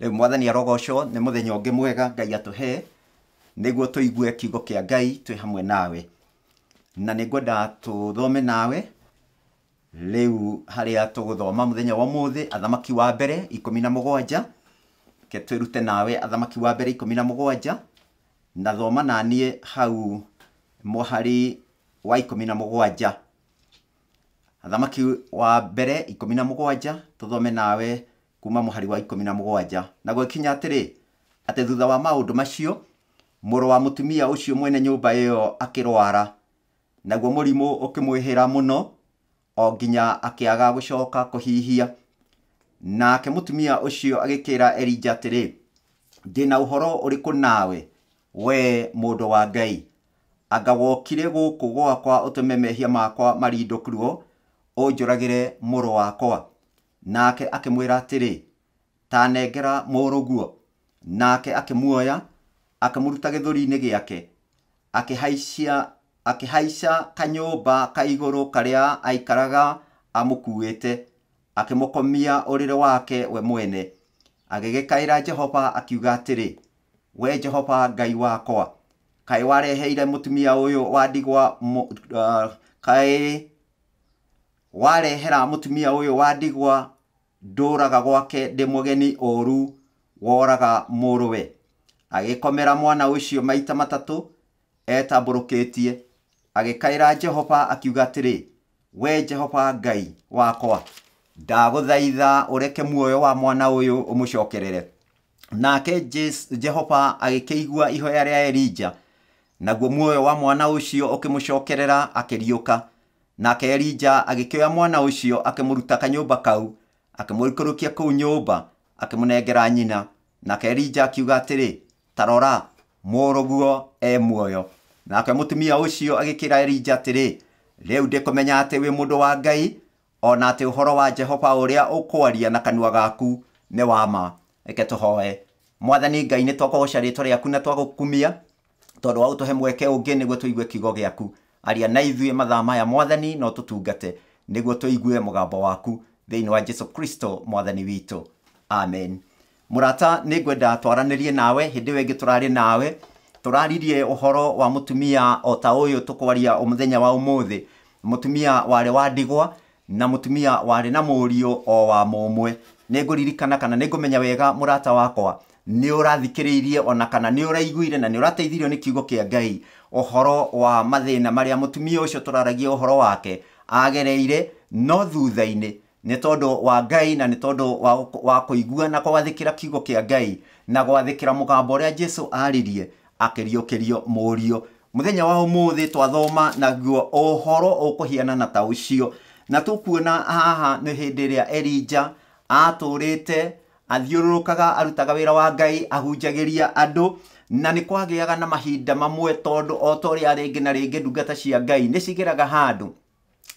rä u mwathani arogocwo nä må thenya å ngä mwega ngai atå he nä guo tå igue kiugo kä a ngai twä hamwe nawe na nä ngwendaga tå thome nawe rä u harä a tå gå thoma må thenya wa må thä athamaki wa mbere ikå na må gwanja ke twä rute nawe athamaki wa mbere ikå na må gwanja na thoma naniä hau mwahari wa ikå na må gwanja athamaki wa mbere ikå na må gwanja tå thome nawe kuma muhari wa ikumi na mugwanja na gwakinya atiri ati thutha wa maundu macio muro wa mutumia ucio mwene nyumba iyo akirwara naguo murimu ukimwihira muno o nginya akiaga gucoka kuhihia nake mutumia ucio agikira erija atiri ndina uhoro uriku nawe we mundu wa ngai anga wokire guku gwakwa utumemehia mehia makwa marindukirwo unjuragire muro wakwa nake akimwira atiri tanengera muruguo nake akimuoya akamuruta githurini giake akihaisia akihaisa kanyumba kaiguru karia aikaraga amukuete akimukomia urire wake we mwene agigikaira jehova akiuga atiri we jehova gai wakoa, kai wareheire mutumia uyu wandigwa uh, kai warehera mutumia uyu wadigwa ndũũraga gwake ndĩ mugeni oru woraga mũrũwe komera mwana ucio maita matatũ etambũrũkĩtie agĩkaĩra jehova akiuga atĩrĩ we jehova ngai wakwa å reke muoyo wa mwana må cokerere nake jehova igua ihoya a elija naguo muoyo wa mwana akä riå ka nake elija oya mwana ũcio akĩmũruta mba kau akĩmũikũrũkia kũu nyũmba akĩmũnengera nyina nake rija akiuga atĩrĩ tarora moroguo e muoyo nake mũtumia ũcio agĩkĩra elija atĩrĩ rĩu ndĩkũmenya atĩ wĩ mũndũ wa ngai ona atĩ uhoro wa jehova uria ukwaria na kanua gaku nĩ wa ma reke tũhoe mwathani ngai nĩ twakũgoca rĩtwa rĩaku na twagũkumia tondũ wa ũtũhe mweke ũngĩ nĩguo tũigue kigo giaku aria na ithuĩ mathaa maya mwathani no tũtungate nĩguo tũigue mũgambo waku thä wa jesu kristo mwathani witå amen murata nä ngwenda twaranä nawe hä ndä we ngä tå rarä nawe tå raririe å horo wa må tumia o ta å yå tå kwaria må thenya wa å må thä må tumia warä wa ndigwa na må tumia warä na må riå o wa må mwe nä ngå ririkana kana nä ngå menya wega må rata wakwa nä å rathikä rä irie ona kana nä å raiguire na nä å rateithirio nä kiugo kä a ngai å horo wa mathä na marä a må tumia å cio tå raragia å horo wake agereire no thutha-inä nä tondå wa ngai na nä tondå wa kå igua na gwathä kä ra kiugo kä a ngai na gwathä kä ra må gambo å rä a jesu aririe akä rio måriå må thenya wa må thä twathoma naguo å horo å kå hianana ta å cio na tå kuona haha nä hä ndä ä rä a elija atå rä te athiå arutaga wä ra wa ngai ahunjagä ria andå na nä aga na mahinda mamwe tondå o ta å rä a rä na rä ngä ndungata cia ngai nä cigeraga handå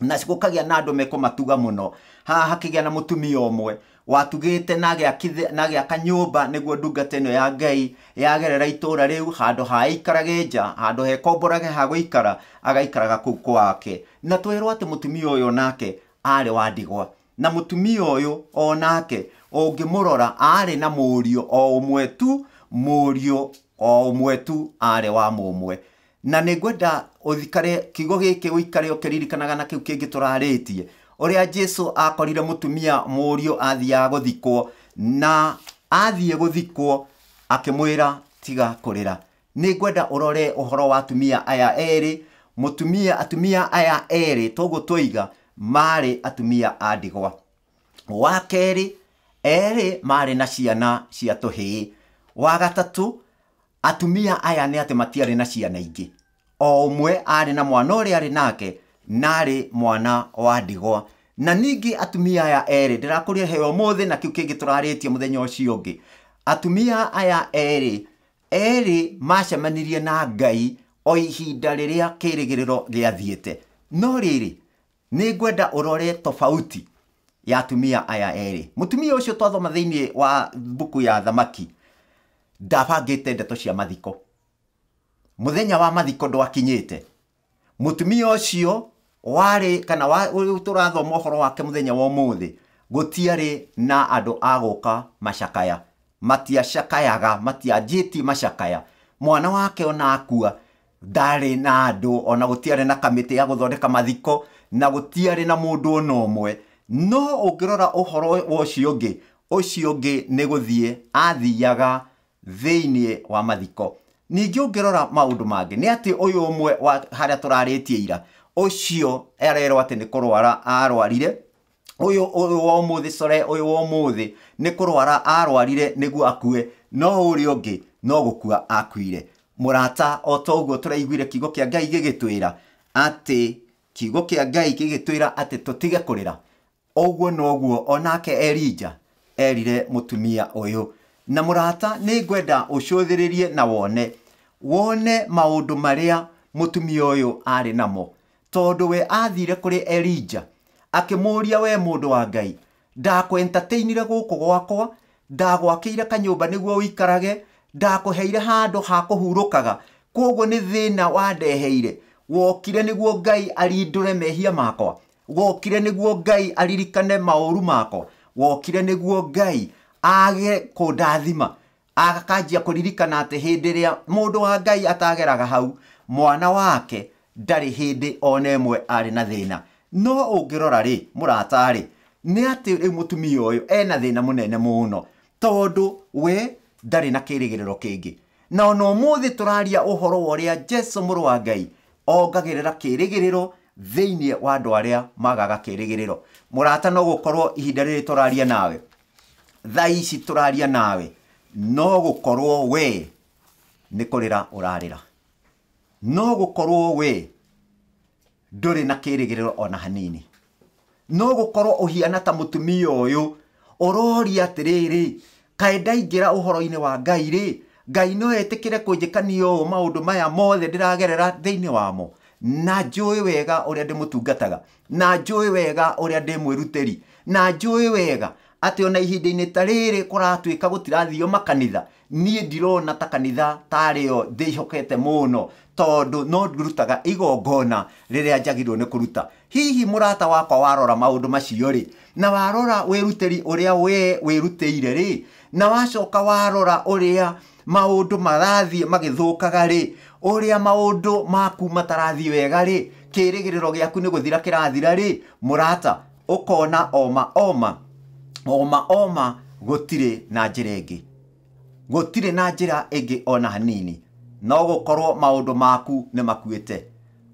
na gå kagä a na andå mekå matuga må no haha hakigä na mutumia omwe watugite na gä aka nyå mba nä guo ndungata ä no ya ngai yagerera itå ra rä u handå haikarage nja handå hekomborage ha ikara agaikaraga kå u kwake na twä atä må tumia å yå nake arä wa ndigwa na må tumia å yå onake å ngä må rora arä na må riå o å mwe tu må riå o å mwe tu arä wa må mwe na nä ngwenda å thikare kiugo gä kä å ikare å kä ririkanaga na kä u kä ngä tå rarä tie a jesu akorire mutumia murio athiaga guthikwo na athie guthikwo akimwira tiga kũrĩra ni ngwenda urore uhoro wa atumia aya eri mutumia atumia aya eri toguo tũiga maarĩ atumia a wa keri eri maarĩ na ciana cia tuhi wa gatatu atumia aya nĩ atĩ matiarĩ na ciana ingi o ũmwe arĩ na mwana ũrĩa arĩ nake narä mwana wa ndigwa na ningä atumia aya erä ndä heo na kä u kä ngä tå atumia aya erä erä macemanirie na ngai o ihinda rä rä a kä rä gä rä ro gä athiä no rä rä nä ngwenda å rore tofauti ya atumia aya erä må tumia å cio twathoma thä inä wa mbuku ya thamaki ndabangä te ndeto cia mathiko må thenya wa mathiko ndwakinyä te må tumia å cio warä kana tå rathoma å horo wake må thenya wa må thä gå tiarä na andå agå ka macakaya matiacakayaga matianjä tie macakaya mwana wake ona akua ndarä na andå ona gå tiarä na kamä ya gå thondeka mathiko na gå tiarä na må ndå ona mwe no å ngä rora å horo wa å cio å nä gå thiä athiaga thä wa mathiko ningä å ngä rora maå ndå mangä nä atä å yå å mwe harä a tå rarä tie ira ucio arerwo nä kå rwara arwarire uyu uyu wa umuthi sore uyu wa nä kå rwara arwarire guo akue no uria å no gukua akuire murata o toguo turaiguire kiugo kia ngai ra ati kiugo kia ngai gigitwira ati tutige kurira oguo noguo onake elija erire mutumia yå na murata nä ngwenda rie na wone wone må maria mutumia yå ari namo tondå we athire kå rä elija akä ria wee må ndå wa ngai ndakwentatainire gå kå gwakwa ndagwakä ire kanyå mba nä guo å ikarage ndakå heire handå ha kå hurå kaga koguo nä thä na wandeheire wokire nä guo ngai arindå re mehia makwa wokire nä guo ngai aririkane maåru makwa wokire nä guo ngai age kå ndathima akanjia kå ririkana atä hä ndä ä rä a må ndå wa ngai atageraga hau mwana wake ndarĩ hĩndĩ ona ĩmwe arĩ na thĩna no ũngĩrora rĩ mũrata-rĩ nĩ atĩ rĩu mũtumia ũyũ ena thĩna mũnene mũno tondũ we ndarĩ na kĩĩrĩgĩrĩro kĩngĩ na ona ũmũthĩ tũraria ũhoro wa ũrĩa jesu mũrũ wa ngai ongagĩrĩra kĩĩrĩgĩrĩro thĩinĩ wa andũ arĩa magaga kĩĩrĩgĩrĩro mũrata no gũkorwo ihinda rĩrĩ tũraria nawe thaa ici tũraria nawe no gũkorwo we nĩ kũrĩra ũrarĩra no gukorwo we nduri na kirigiriro ona hanini no gukorwo uhiana ta mutumia uyu uroria atiriri kae ndaingira uhoro-ini wa ngai ri ngai no etikire kunjikania uu maundu maya mothe ndiragerera thiini wamo na njui wega uria ndimutungataga na njui wega uria ndimwiruteri na njui wega atä ona ihinda-inä ta rä rä kå ratuä ka gå tirathio makanitha niä ndirona ta kanitha tarä o thä ihokete må no tondå no ndurutaga igongona rä rä a njagirwo nä kå ruta hihi må rata wakwa warora maå ndå macio rä na warora wä rutä å rä a we wä rutä ire rä na wacoka warora å rä a maå ndå marathiä magä kaga rä å rä a maå ndå maku matarathiä wega rä kä rä gä rä ro gä aku nä gå thira kä rathira rä må rata å kona oma oma oma oma gutire na njira ingi gutire na njira ingi ona hanini no gukorwo maundu maku ni makuete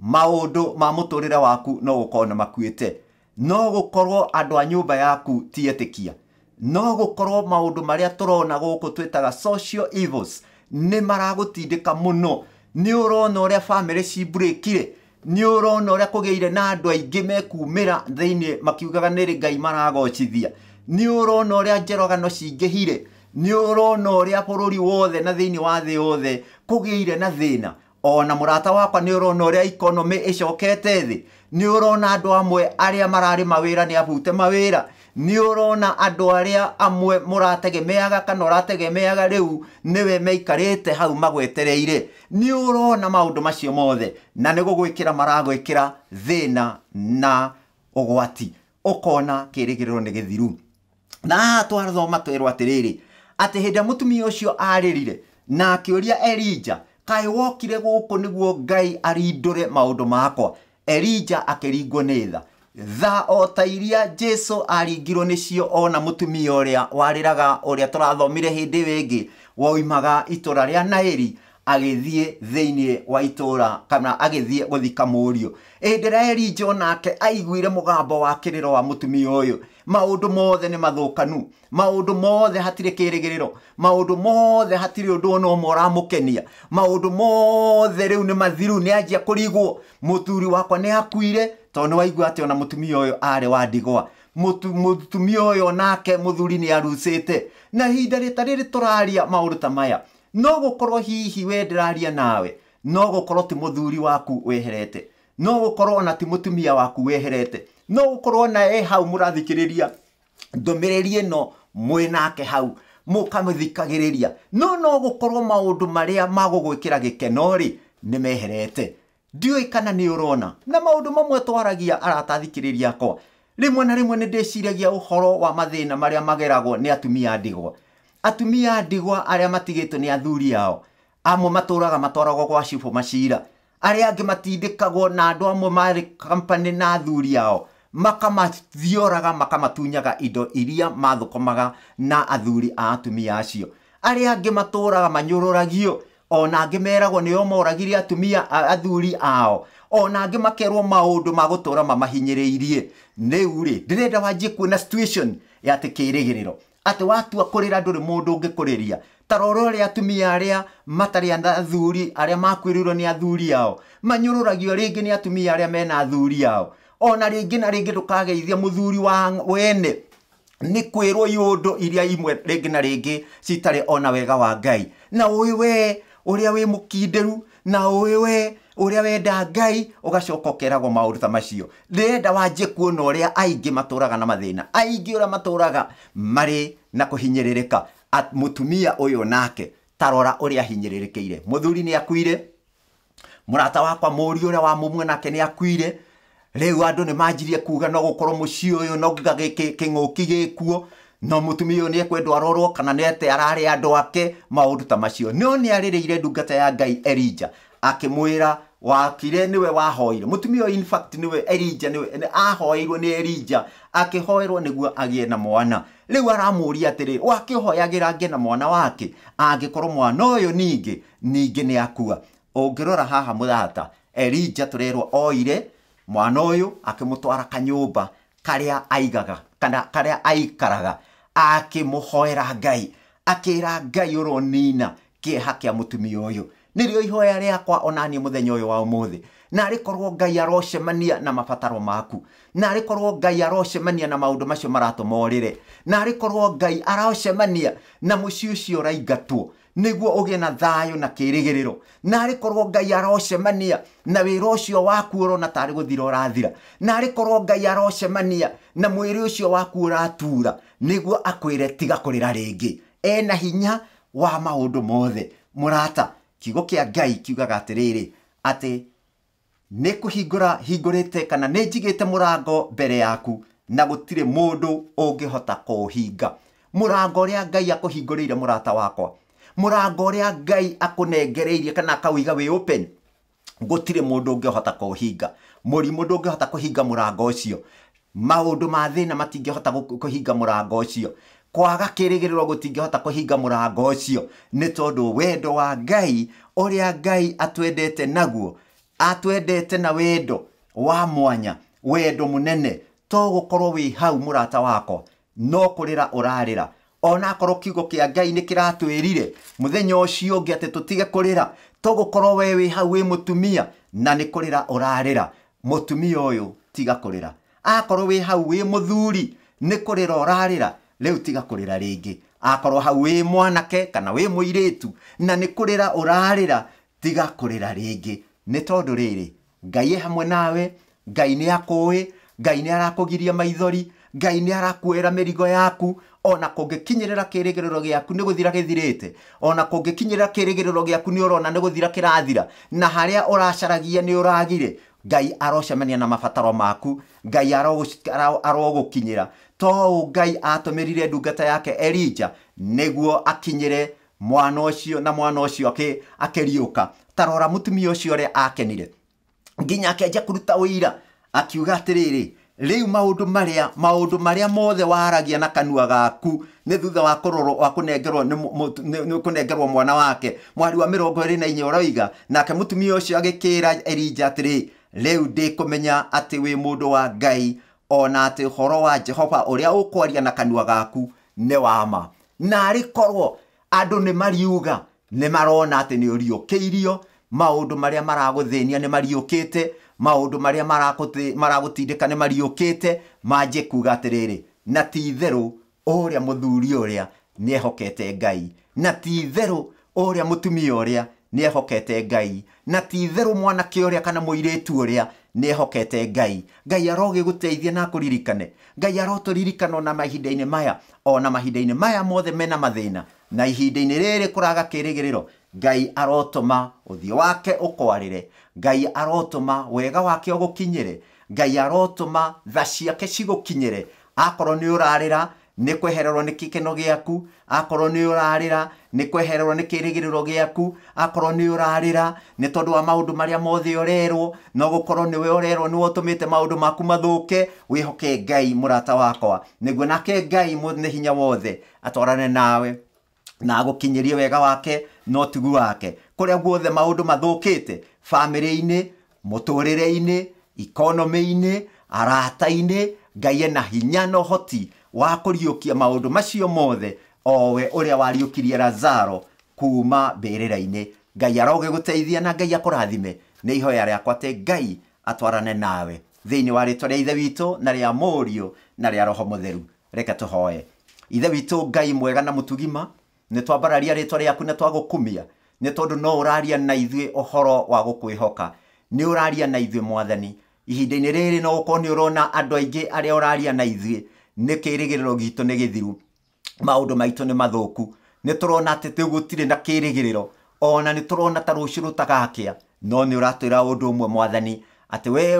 maundu ma muturire waku no gukorwo ni makuete no gukorwo andu a nyumba yaku ti etikia no gukorwo maundu maria turona guku twitaga social evils ni maragutindika muno ni urona uria family cimbrekire ni urona uria kugiire na andu aingi mekumira thiini makiugaga niri ngai maragocithia nä å rona å rä a njerogano hire nä å rona å rä a bå rå ri wothe na thä inä wa thä yothe kå gä ire na thä na ona må rata wakwa nä å rona å rä a ikonomä ä cokete thä nä å rona andå amwe arä a mararä mawä ra nä abute mawä ra nä å rona andå arä a amwe må rategemeaga kana å rategemeaga rä u nä we meikarä te hau magwetereire nä å rona maå ndå macio mothe na nä gå gwä kä ra maragwä kä ra thä na na å gwati å kona kä rä gä rä ro nä gä thiru na twarathoma twerwo atiriri ati hindi mutumia ucio aririre na akiuria elija kai wokire guku niguo ngai arindure maundu makwa elija akiringwo ni tha tha o ta iria jesu aringirwo cio ona mutumia uria wariraga uria turathomire hindi wingi waumaga itura ria nairi agithie thini wa itura kana agithie guthika murio indira erinjo jonake aiguire mugambo wa kiriro wa mutumi uyu maundu mothe ni mathukanu maundu mothe hatire kirigiriro maundu mothe hatire undu ona mora mukenia maundu mothe riu ni mathiru ni anjia kurigwo muturi wakwa ni akuire ni waigu ate ona mutumi uyu are wa ndigwa mutumi uyu nake muthuri ni arucite na ihinda rita turaria maundu ta maya no gukorwo hihi we ndiraria nawe no gukorwo ti muthuri waku weherete no gukorwo ona ti mutumia waku weherete no gukorwo na e hau murathikiriria ndumiriri no mwi nake hau mukamithikagiriria no no gukorwo maundu maria magugwikira gikeno ri ni meherete ndiũĩ kana ni urona na maundu mamwe twaragia aratathikĩrĩria ko rimwe na rimwe ni ndĩciragia uhoro wa mathina maria mageragwo ni atumia ndigwa atumia a ndigwa arĩa matigĩtwo nĩ athuri ao amwe matũraga matwaragwo gwa cibũ macira arĩa angĩ matindĩkagwo na andũ amwe marĩ kampani na athuri ao makamathiũraga makamatunyaga indo iria mathũkũmaga na athuri a atumia acio arĩa angĩ matũraga manyũrũragio ona angĩ meragwo nĩo moragire atumia athuri ao ona angĩ makerwo maũndũ ma gũtũra mamahinyĩrĩirie rĩu rĩ ndĩrenda wanjie kuona situation ya atĩ kĩĩrĩgĩrĩro atä watua kå rä ra ndå rä må ndå å ngä kå rä ria tarora å rä a atumia arä a matarä athuri arä a makwä irwo nä athuri ao manyå rå ragio rä nä atumia arä a mena athuri ao ona rä ngä na rä ngä ndå kageithia må thuri wene nä kwä rwo iå iria imwe rä ngä na rä ngä citarä ona wega wa ngai na å we å rä a wä må kindä ru na å we uria wenda ngai ugacoka ukeragwo maundu ta macio ndirenda wanjie kuona uria aingi maturaga na mathina aingi uria maturaga mari na kuhinyiririka mutumia uyu nake tarora uria ahinyiririkeire muthuri ni akuire murata wakwa muri uria wa mumwe nake ni akuire riu andu ni manjirie kuga no gukorwo mucii uyu no king'uki kuo no mutumia uyu ni ekwendwo arorwo kana ni ete ararä andå ake maå ndå ta macio no nä arä rä ire ndungata ya ngai elija akimwira wakire niwe wahoire mutumio in fact niwe erija niwe ahoirwo ni Elija akihoerwo niguo agie na mwana riu aramuria atiri wakihoyagira nge na mwana wake angikorwo mwana uyu ninge ninge ni akua ungirora haha muthata erija turerwo oire mwana uyu akimutwara kanyumba karia aigaga kana karia aikaraga akimuhoera ngai akira ngai uronina kieha kia mutumio uyu nirio ihoya rĩakwa onani mũthenya ũyũ wa ũmũthĩ na rikorwo ngai arocemania na mabataro maku na rikorwo ngai arocemania na maũndũ macio maratũma ũrĩre narĩ korwo ngai arocemania na mũciĩ cio raingatwo niguo ũgĩe na thayo na kirigiriro na rikorwo ngai arocemania na wĩra ũcio waku ũrona tari guthira urathira na rikorwo ngai arocemania na mwiri ucio waku uratura niguo akwire tiga kurira ringi ena hinya wa maũndũ mothe murata kiugo kia ngai kiugaga atĩrĩrĩ atĩ nĩ kũhingũra hingũrĩte kana nĩ murango mũrango mbere yaku na gũtirĩ mũndũ ũngĩhota kũũhinga murango ũrĩa ngai akuhingurire murata wakwa murango ũrĩa ngai akunengereirie kana akauiga wĩ open gũtirĩ mũndũ ũngĩhota kũũhinga mũrimũ ndũngĩhota kũhinga murango ucio maundu ma matingihota matingĩhota kũhinga mũrango ũcio kwaga kirigiriro gutingihota kuhinga murango ucio ni tondu wendo wa ngai uria ngai atwendete naguo atwendete na wendo wa mwanya wendo munene to gukorwo wi hau murata wako no kurira urarira ona akorwo kiugo kia ngai nä kä ratwärire må thenya å cio å ngä atä tå tige kå rä ra to gå korwo we wä hau wä må tumia na nä kå rä ra å rarä ra må tumia å yå tiga kå rä akorwo wä hau wä må thuri nä kå å rarä ra rä tiga kũrĩra rĩngĩ akorwo hau wä mwanake kana wĩ mũirĩtu na tigakå rä ra tiga ngä nä tondå rä rä ngai hamwe nawe ngai akå ä ngai arakå giria maithori ngai nĩ mä rigo yaku ona nä gå thira gä thirä te ona nä å rona nä gå thira kä rathira na racaragia nä å ragire ngai arocemania na mabataro maku ngai ra to ngai atũmĩrire ndungata yake elija nĩguo akinyire mwana ucio na mwana ũcio akĩriũka tarora mũtumia ucio ũrĩa akenire nginya akĩanjia kuruta ũira akiuga atiriri rĩu maũndũ maria maũndũ maria mothe waragia na kanua gaku ni thutha wa kororo wa kunengerwa ni kunengerwa mwana wake mwari wa mirongo ri na inya ũroiga nake mũtumia ucio agikira erija atiriri rĩu ndĩkũmenya atĩ wĩ mũndũ wa ngai ona atĩ ũhoro wa jehova ũrĩa ũkwaria na kanua gaku nĩ wa na narĩ korwo andũ nĩ mariuga nĩ marona atĩ nĩ ũriũkĩirio maũndũ marĩa maragũthĩnia nĩ mariũkĩte maũndũ marĩa maragũtindĩka nĩ mariũkĩte manjĩ kuga atĩrĩrĩ na ti itherũ ũrĩa mũthuri ũrĩa nĩ ehokete ngai na ti itherũ ũrĩa mũtumia ũrĩa nä ehokete ngai na ti therå mwanake å rä a kana må irä tu å rä a nä ehokete ngai ngai arogä gå teithia na kå ririkane ngai arotå ririkana na mahinda-inä maya ona mahinda-inä maya mothe mena mathä na na ihinda-inä rä rä kå raga kä rä gä rä ro ngai arotũma ũthiũ wake ũkwarĩre ngai arotũma wega wake ũgũkinyĩre ngai ma tha ciake cigũkinyĩre akorwo nĩ ũrarĩra nä kwehererwo nä kä keno gä aku akorwo nä å rarä ra nä kwehererwo nä kä rä gä rä ro gä aku akorwo nä å rarä ra nä tondå wa maå ndå marä a mothe å rerwo no gå korwo nä we å rerwo nä we mä te maå ndå maku mathå ke wä hoke ngai må rata wakwa nä nake ngai nä hinya wothe atwarane nawe na gå kinyä rie wega wake no tugu wake kå rä a guothe maå ndå mathå te bamä rä-inä må tå rä re-inä ikonomä-inä arata-inä ngai ena hinya na no hoti wakuriukia maundu macio mothe owe uria wariukirie lazaro kuma mbirira-ini ngai aroge guteithia na ngai akurathime nä ihoya rĩakwa atä ngai atwarane nawe thĩinĩ wa rĩtwa rĩa ithe witũ na ria mũriũ na ria roho mutheru reke tũhoe ithe witũ ngai mwega na mutugima nĩ twambararia ritwa rĩaku na twagukumia nĩ tondu no uraria na ithuĩ ũhoro wa gukwihoka ni uraria na ithuĩ mwathani ihinda-inĩ riri no ũkorwo nĩ ũrona andũ aingĩ arĩa ũraria na ithuĩ nä kä rä gä rä ro gitå nä gä thiru maå ndå maitå nä mathåku nä tå rona atä tä gå tirä na kä rä gä rä ro ona nä tå rona ta rå ciå rå tagakĩa no nä å ratwä ra å ndå å mwe mwathani atä we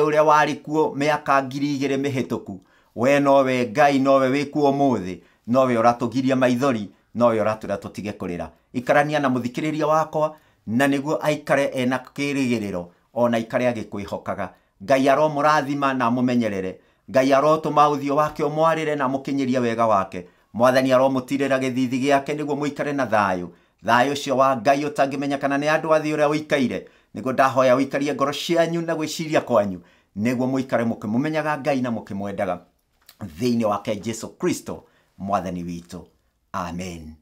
å rä a warä kuo mä aka ngiri igä rä mä hä tå ku we nowe ngai nowe wä kuo må thä nowe å ratå giria maithori nowe å ratwä ra tå tige kå rä ra ikarania na må thikä rä ria wakwa na nä guo aikare ena kä rä gä rä ro ona ikare agä kwä hokaga ngai aromå rathima na amå menyerere ngai arotũma ũthiũ wake ũmwarĩre na mũkinyĩrie wega wake mwathani aromũtirĩra gĩthiithi gĩake nĩguo mũikare na thayũ thayũ cio wa ngai ũtangĩmenyekana nĩ andũ a thĩ ũrĩa ũikaire nĩguo ndahoya ũikarie ngoro cianyu na gwĩciria kwanyu nĩguo mũikare mũkĩmũmenyaga ngai na mũkĩmwendaga thĩinĩ wake jesu kristo mwathani witũ amen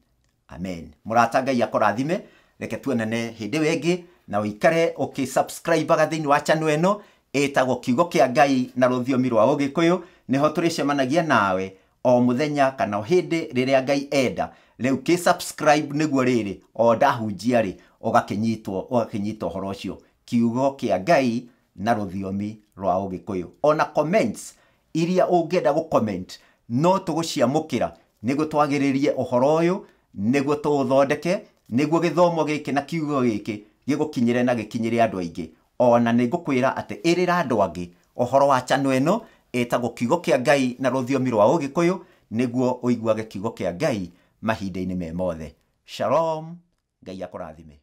amen mũrata ngai akũrathime reke tuonane hĩndĩ ĩyo ĩngĩ na ũikare ũkĩsubscribaga thĩinĩ wa channel ĩno ĩtagwo kiugo kĩa ngai na rũthiomi rwa ũgĩkũyũ nĩho tũrĩcemanagia nawe o muthenya kana hĩndĩ riria ngai enda rĩu kĩ subscribe nĩguo rĩrĩ o ndahunjia ri ũgakĩnyitwo ũgakĩnyita ũhoro ũcio kiugo kĩa ngai na rũthiomi rwa ũgĩkũyũ ona comments iria ũngĩenda gũ comment no tũgũciamũkĩra nĩguo twagĩrĩrie ũhoro ũyũ nĩguo tũũthondeke nĩguo githomo giki na kiugo giki gigukinyire na gikinyire andu aingi ona nä ngå kwä ra atä ä rä ra andå angä å wa cano ä no ätagwo kiugo a ngai na thiomi rwa guo å iguage kiugo a ngai mahinda inä me mothe shalom ngai akũrathime